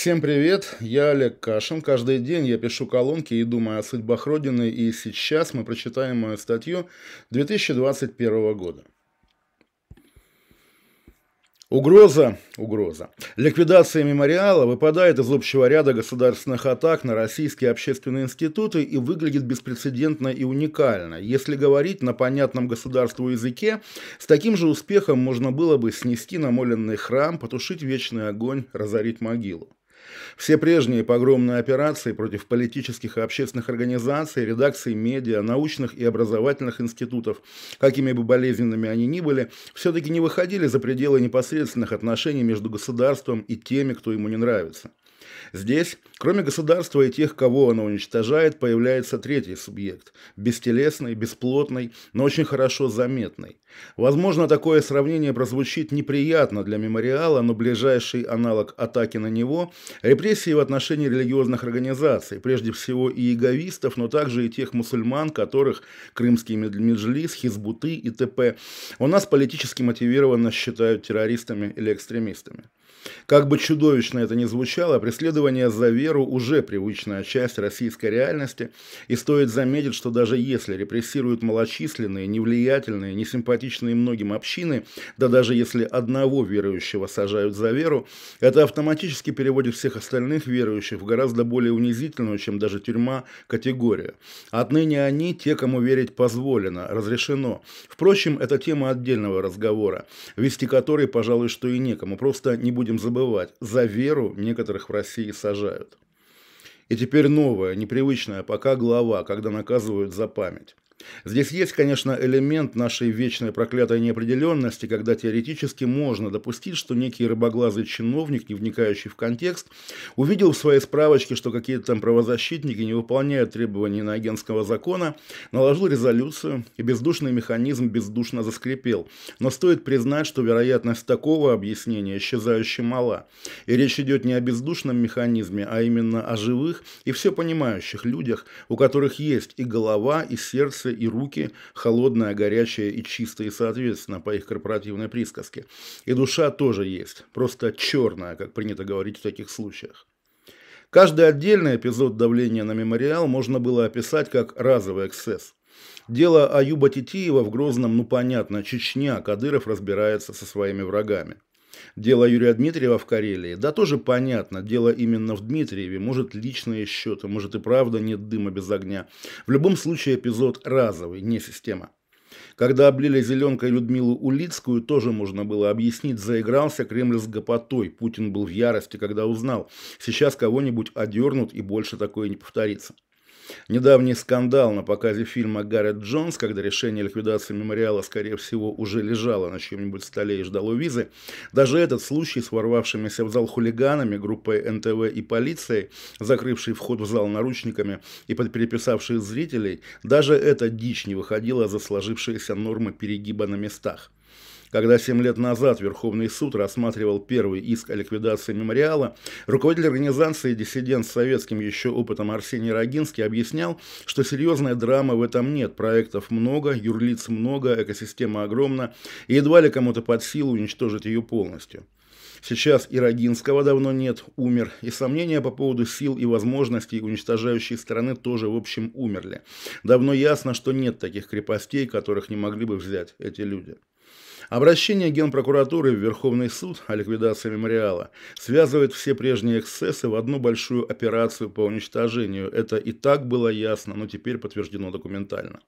Всем привет, я Олег Кашин. Каждый день я пишу колонки и думаю о судьбах Родины, и сейчас мы прочитаем мою статью 2021 года. Угроза, угроза. Ликвидация мемориала выпадает из общего ряда государственных атак на российские общественные институты и выглядит беспрецедентно и уникально. Если говорить на понятном государству языке, с таким же успехом можно было бы снести намоленный храм, потушить вечный огонь, разорить могилу. Все прежние погромные операции против политических и общественных организаций, редакций медиа, научных и образовательных институтов, какими бы болезненными они ни были, все-таки не выходили за пределы непосредственных отношений между государством и теми, кто ему не нравится. Здесь, кроме государства и тех, кого оно уничтожает, появляется третий субъект – бестелесный, бесплотный, но очень хорошо заметный. Возможно, такое сравнение прозвучит неприятно для мемориала, но ближайший аналог атаки на него – репрессии в отношении религиозных организаций, прежде всего и иеговистов, но также и тех мусульман, которых крымские меджлис, хизбуты и т.п. у нас политически мотивированно считают террористами или экстремистами. Как бы чудовищно это ни звучало, преследование Преследование за веру уже привычная часть российской реальности, и стоит заметить, что даже если репрессируют малочисленные, невлиятельные, несимпатичные многим общины, да даже если одного верующего сажают за веру, это автоматически переводит всех остальных верующих в гораздо более унизительную, чем даже тюрьма, категорию. Отныне они те, кому верить позволено, разрешено. Впрочем, это тема отдельного разговора, вести который, пожалуй, что и некому, просто не будем забывать, за веру некоторых в России и сажают. И теперь новая, непривычная пока глава, когда наказывают за память. Здесь есть, конечно, элемент нашей вечной проклятой неопределенности, когда теоретически можно допустить, что некий рыбоглазый чиновник, не вникающий в контекст, увидел в своей справочке, что какие-то там правозащитники не выполняют требования иноагентского закона, наложил резолюцию, и бездушный механизм бездушно заскрипел. Но стоит признать, что вероятность такого объяснения исчезающе мала. И речь идет не о бездушном механизме, а именно о живых и все понимающих людях, у которых есть и голова, и сердце, лица и руки, холодная, горячая и чистая, соответственно, по их корпоративной присказке. И душа тоже есть, просто черная, как принято говорить в таких случаях. Каждый отдельный эпизод давления на мемориал можно было описать как разовый эксцесс. Дело Аюба Титиева в Грозном, ну понятно, Чечня, Кадыров разбирается со своими врагами. Дело Юрия Дмитриева в Карелии, да тоже понятно, дело именно в Дмитриеве, может личные счеты, может и правда нет дыма без огня. В любом случае эпизод разовый, не система. Когда облили зеленкой Людмилу Улицкую, тоже можно было объяснить, заигрался Кремль с гопотой. Путин был в ярости, когда узнал. Сейчас кого-нибудь одернут и больше такое не повторится. Недавний скандал на показе фильма «Гаррет Джонс», когда решение ликвидации мемориала, скорее всего, уже лежало на чем-нибудь столе и ждало визы, даже этот случай с ворвавшимися в зал хулиганами, группой НТВ и полицией, закрывшей вход в зал наручниками и подпереписавшей зрителей, даже эта дичь не выходила за сложившиеся нормы перегиба на местах когда 7 лет назад Верховный суд рассматривал первый иск о ликвидации мемориала, руководитель организации «Диссидент с советским еще опытом» Арсений Рогинский объяснял, что серьезной драмы в этом нет, проектов много, юрлиц много, экосистема огромна, и едва ли кому-то под силу уничтожить ее полностью. Сейчас и Рогинского давно нет, умер, и сомнения по поводу сил и возможностей уничтожающей страны тоже, в общем, умерли. Давно ясно, что нет таких крепостей, которых не могли бы взять эти люди. Обращение Генпрокуратуры в Верховный суд о ликвидации мемориала связывает все прежние эксцессы в одну большую операцию по уничтожению. Это и так было ясно, но теперь подтверждено документально.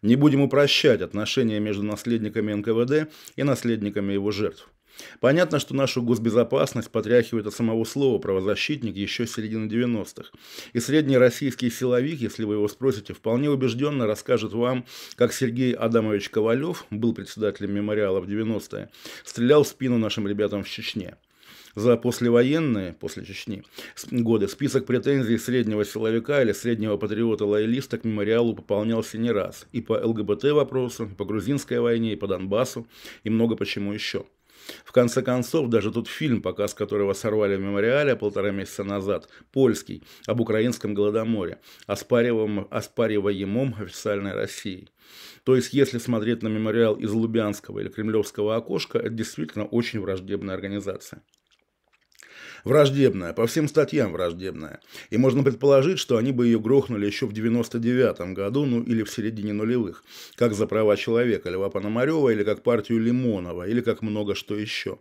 Не будем упрощать отношения между наследниками НКВД и наследниками его жертв. Понятно, что нашу госбезопасность потряхивает от самого слова «правозащитник» еще с середины 90-х. И средний российский силовик, если вы его спросите, вполне убежденно расскажет вам, как Сергей Адамович Ковалев, был председателем мемориала в 90-е, стрелял в спину нашим ребятам в Чечне за послевоенные, после Чечни, годы список претензий среднего силовика или среднего патриота-лоялиста к мемориалу пополнялся не раз. И по ЛГБТ вопросу, и по грузинской войне, и по Донбассу, и много почему еще. В конце концов, даже тот фильм, показ которого сорвали в мемориале полтора месяца назад, польский, об украинском голодоморе, оспариваемом, оспариваемом официальной Россией. То есть, если смотреть на мемориал из Лубянского или Кремлевского окошка, это действительно очень враждебная организация. Враждебная, по всем статьям враждебная. И можно предположить, что они бы ее грохнули еще в 99 году, ну или в середине нулевых, как за права человека Льва Пономарева, или как партию Лимонова, или как много что еще.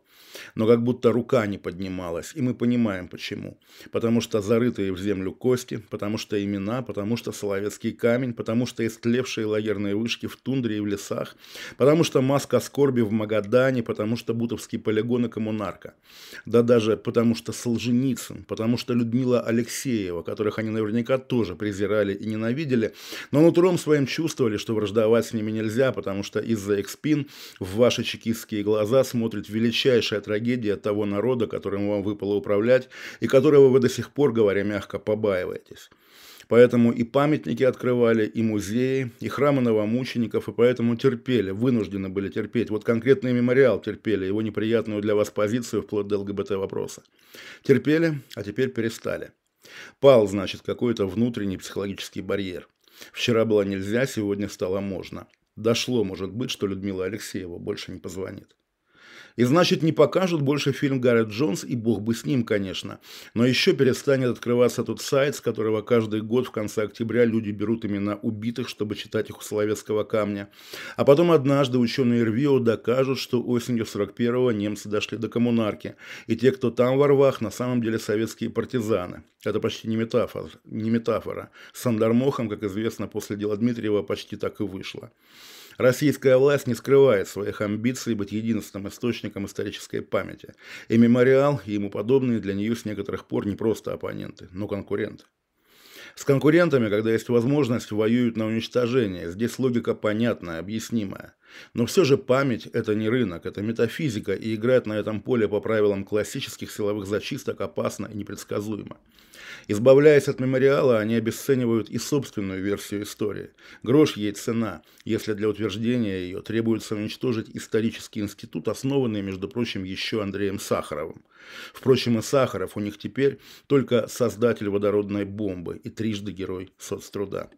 Но как будто рука не поднималась, и мы понимаем почему. Потому что зарытые в землю кости, потому что имена, потому что Соловецкий камень, потому что истлевшие лагерные вышки в тундре и в лесах, потому что маска скорби в Магадане, потому что Бутовский полигон и коммунарка. Да даже потому потому что Солженицын, потому что Людмила Алексеева, которых они наверняка тоже презирали и ненавидели, но нутром своим чувствовали, что враждовать с ними нельзя, потому что из-за экспин в ваши чекистские глаза смотрит величайшая трагедия того народа, которым вам выпало управлять, и которого вы до сих пор, говоря мягко, побаиваетесь. Поэтому и памятники открывали, и музеи, и храмы новомучеников, и поэтому терпели, вынуждены были терпеть. Вот конкретный мемориал терпели, его неприятную для вас позицию вплоть до ЛГБТ-вопроса. Терпели, а теперь перестали. Пал, значит, какой-то внутренний психологический барьер. Вчера было нельзя, сегодня стало можно. Дошло, может быть, что Людмила Алексеева больше не позвонит. И значит, не покажут больше фильм Гарри Джонс, и бог бы с ним, конечно. Но еще перестанет открываться тот сайт, с которого каждый год в конце октября люди берут имена убитых, чтобы читать их у Соловецкого камня. А потом однажды ученые Рвио докажут, что осенью 41-го немцы дошли до коммунарки. И те, кто там во рвах, на самом деле советские партизаны. Это почти не метафора. Не метафора. С Сандармохом, как известно, после дела Дмитриева почти так и вышло. Российская власть не скрывает своих амбиций быть единственным источником источником исторической памяти. И мемориал и ему подобные для нее с некоторых пор не просто оппоненты, но конкуренты. С конкурентами, когда есть возможность, воюют на уничтожение. Здесь логика понятная, объяснимая. Но все же память – это не рынок, это метафизика, и играть на этом поле по правилам классических силовых зачисток опасно и непредсказуемо. Избавляясь от мемориала, они обесценивают и собственную версию истории. Грош ей цена, если для утверждения ее требуется уничтожить исторический институт, основанный, между прочим, еще Андреем Сахаровым. Впрочем, и Сахаров у них теперь только создатель водородной бомбы и трижды герой соцтруда.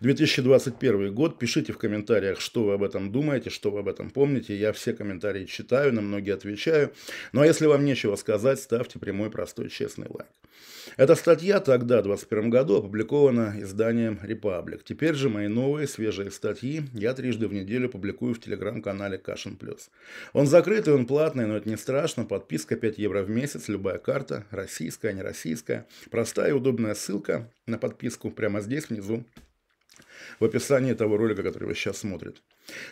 2021 год. Пишите в комментариях, что вы об этом думаете, что вы об этом помните. Я все комментарии читаю, на многие отвечаю. Ну а если вам нечего сказать, ставьте прямой, простой, честный лайк. Эта статья тогда, в 2021 году, опубликована изданием «Репаблик». Теперь же мои новые, свежие статьи я трижды в неделю публикую в телеграм-канале «Кашин Плюс». Он закрытый, он платный, но это не страшно. Подписка 5 евро в месяц, любая карта, российская, не российская. Простая и удобная ссылка на подписку прямо здесь внизу в описании того ролика, который вы сейчас смотрите.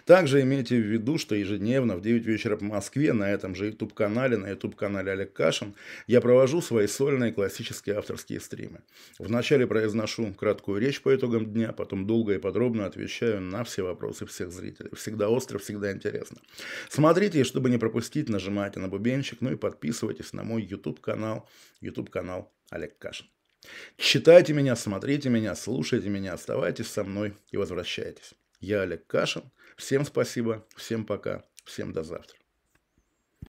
Также имейте в виду, что ежедневно в 9 вечера по Москве на этом же YouTube-канале, на YouTube-канале Олег Кашин, я провожу свои сольные классические авторские стримы. Вначале произношу краткую речь по итогам дня, потом долго и подробно отвечаю на все вопросы всех зрителей. Всегда остро, всегда интересно. Смотрите, и чтобы не пропустить, нажимайте на бубенчик, ну и подписывайтесь на мой YouTube-канал, YouTube-канал Олег Кашин. Читайте меня, смотрите меня, слушайте меня, оставайтесь со мной и возвращайтесь. Я Олег Кашин. Всем спасибо, всем пока, всем до завтра.